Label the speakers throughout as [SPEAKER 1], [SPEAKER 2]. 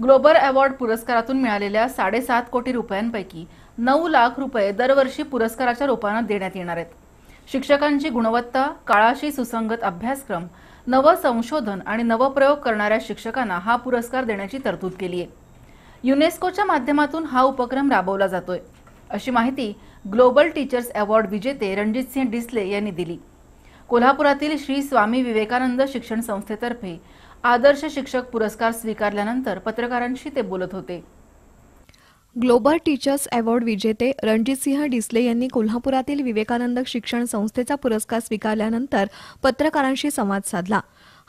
[SPEAKER 1] global award पुरस्कारातून मिळालेल्या साडेसात कोटी रुपयांपैकी नऊ लाख रुपये दरवर्षी पुरस्काराच्या रूपानं देण्यात येणार आहेत शिक्षकांची गुणवत्ता काळाशी सुसंगत अभ्यासक्रम नवं संशोधन आणि नवप्रयोग करणाऱ्या शिक्षकांना हा पुरस्कार देण्याची तरतूद केली आहे युनेस्कोच्या माध्यमातून हा उपक्रम राबवला जातोय अशी माहिती ग्लोबल टीचर्स अवॉर्ड विजेते रणजितसिंह डिसले यांनी दिली कोल्हापुरातील श्री स्वामी विवेकानंद शिक्षण संस्थेतर्फे आदर्श शिक्षक पुरस्कार स्वीकारल्यानंतर पत्रकारांशी ते बोलत होते
[SPEAKER 2] ग्लोबल टीचर्स अवॉर्ड विजेते सिंह डिसले यांनी कोल्हापुरातील विवेकानंद शिक्षण संस्थेचा पुरस्कार स्वीकारल्यानंतर पत्रकारांशी संवाद साधला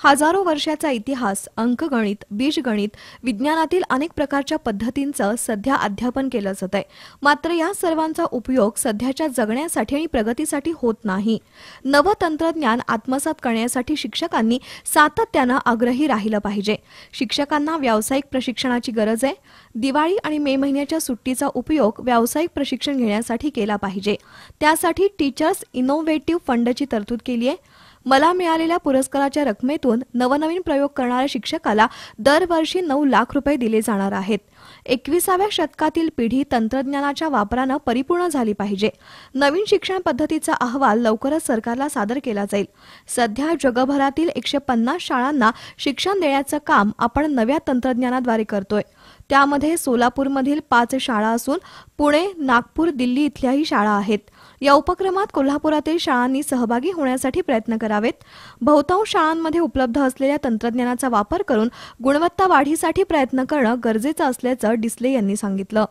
[SPEAKER 2] हजारो वर्षाचा इतिहास अंकगणित बीजगणित विज्ञानातील अनेक प्रकारच्या पद्धतींचं सध्या अध्यापन केलं जात आहे मात्र या सर्वांचा उपयोग सध्याच्या जगण्यासाठी आणि प्रगतीसाठी होत नाही तंत्रज्ञान आत्मसात करण्यासाठी शिक्षकांनी सातत्यानं आग्रही राहिलं पाहिजे शिक्षकांना व्यावसायिक प्रशिक्षणाची गरज आहे दिवाळी आणि मे महिन्याच्या सुट्टीचा उपयोग व्यावसायिक प्रशिक्षण घेण्यासाठी केला पाहिजे त्यासाठी टीचर्स इनोव्हेटिव्ह फंडची तरतूद केली आहे मला मिळालेल्या पुरस्काराच्या रकमेतून नवनवीन प्रयोग करणाऱ्या शिक्षकाला दरवर्षी नऊ लाख रुपये दिले जाणार आहेत एकविसाव्या शतकातील पिढी तंत्रज्ञानाच्या वापरानं परिपूर्ण झाली पाहिजे नवीन शिक्षण पद्धतीचा अहवाल लवकरच सरकारला सादर केला जाईल सध्या जगभरातील एकशे पन्नास शाळांना शिक्षण देण्याचं काम आपण नव्या तंत्रज्ञानाद्वारे करतोय त्यामध्ये सोलापूरमधील पाच शाळा असून पुणे नागपूर दिल्ली इथल्याही शाळा आहेत या उपक्रमात कोल्हापुरातील शाळांनी सहभागी होण्यासाठी प्रयत्न करावेत बहुतांश शाळांमध्ये उपलब्ध असलेल्या तंत्रज्ञानाचा वापर करून गुणवत्ता वाढीसाठी प्रयत्न करणं गरजेचं असल्याचं डिस्ले यांनी सांगितलं